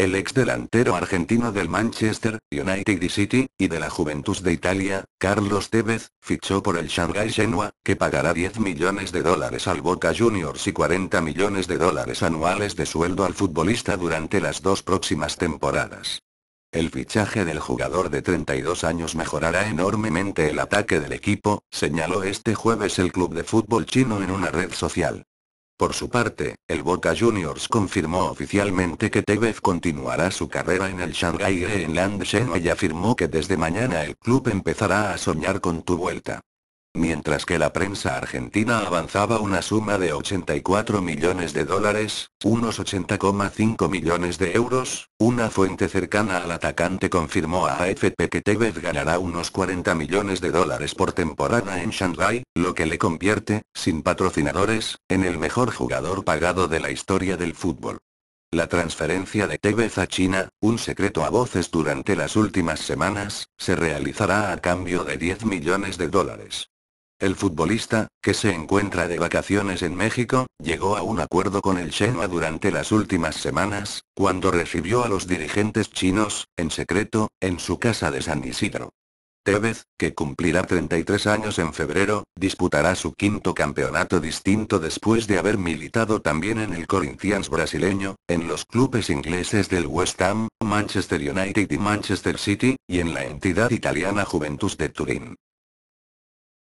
el ex delantero argentino del Manchester United City, y de la Juventus de Italia, Carlos Tevez, fichó por el Shanghai Shenhua, que pagará 10 millones de dólares al Boca Juniors y 40 millones de dólares anuales de sueldo al futbolista durante las dos próximas temporadas. El fichaje del jugador de 32 años mejorará enormemente el ataque del equipo, señaló este jueves el club de fútbol chino en una red social. Por su parte, el Boca Juniors confirmó oficialmente que Tevez continuará su carrera en el Shanghai Greenland Shenhua y afirmó que desde mañana el club empezará a soñar con tu vuelta. Mientras que la prensa argentina avanzaba una suma de 84 millones de dólares, unos 80,5 millones de euros, una fuente cercana al atacante confirmó a AFP que Tevez ganará unos 40 millones de dólares por temporada en Shanghai, lo que le convierte, sin patrocinadores, en el mejor jugador pagado de la historia del fútbol. La transferencia de Tevez a China, un secreto a voces durante las últimas semanas, se realizará a cambio de 10 millones de dólares. El futbolista, que se encuentra de vacaciones en México, llegó a un acuerdo con el Shenhua durante las últimas semanas, cuando recibió a los dirigentes chinos, en secreto, en su casa de San Isidro. Tevez, que cumplirá 33 años en febrero, disputará su quinto campeonato distinto después de haber militado también en el Corinthians brasileño, en los clubes ingleses del West Ham, Manchester United y Manchester City, y en la entidad italiana Juventus de Turín.